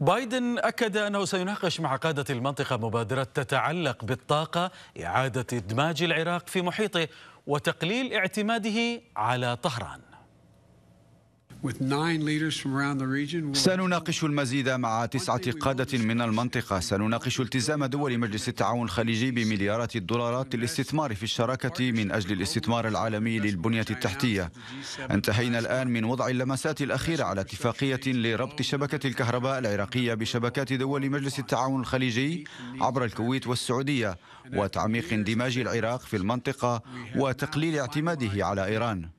بايدن أكد أنه سيناقش مع قادة المنطقة مبادرة تتعلق بالطاقة إعادة إدماج العراق في محيطه وتقليل اعتماده على طهران سنناقش المزيد مع تسعة قادة من المنطقة سنناقش التزام دول مجلس التعاون الخليجي بمليارات الدولارات للاستثمار في الشراكة من أجل الاستثمار العالمي للبنية التحتية انتهينا الآن من وضع اللمسات الأخيرة على اتفاقية لربط شبكة الكهرباء العراقية بشبكات دول مجلس التعاون الخليجي عبر الكويت والسعودية وتعميق اندماج العراق في المنطقة وتقليل اعتماده على إيران